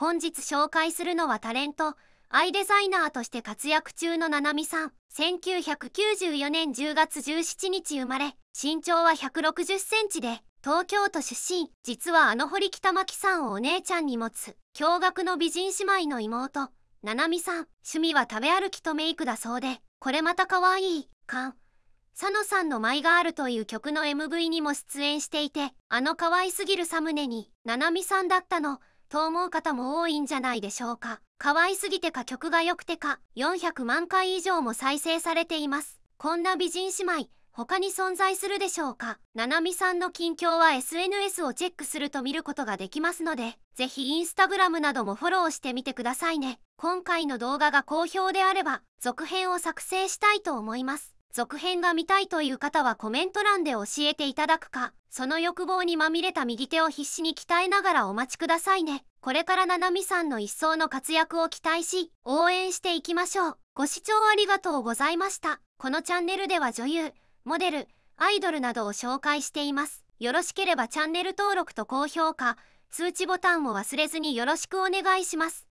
本日紹介するのはタレントアイデザイナーとして活躍中のななみさん1994年10月17日生まれ身長は1 6 0センチで東京都出身実はあの堀北真希さんをお姉ちゃんに持つ驚愕の美人姉妹の妹ななみさん趣味は食べ歩きとメイクだそうでこれまた可愛い感佐野さんの「マイガール」という曲の MV にも出演していてあの可愛すぎるサムネにななみさんだったのと思う方も多いんじゃないでしょうか可愛すぎてか曲が良くてか400万回以上も再生されていますこんな美人姉妹他に存在するでしょうかななみさんの近況は SNS をチェックすると見ることができますので、ぜひインスタグラムなどもフォローしてみてくださいね。今回の動画が好評であれば、続編を作成したいと思います。続編が見たいという方はコメント欄で教えていただくか、その欲望にまみれた右手を必死に鍛えながらお待ちくださいね。これからななみさんの一層の活躍を期待し、応援していきましょう。ご視聴ありがとうございました。このチャンネルでは女優、モデル、アイドルなどを紹介しています。よろしければチャンネル登録と高評価、通知ボタンを忘れずによろしくお願いします。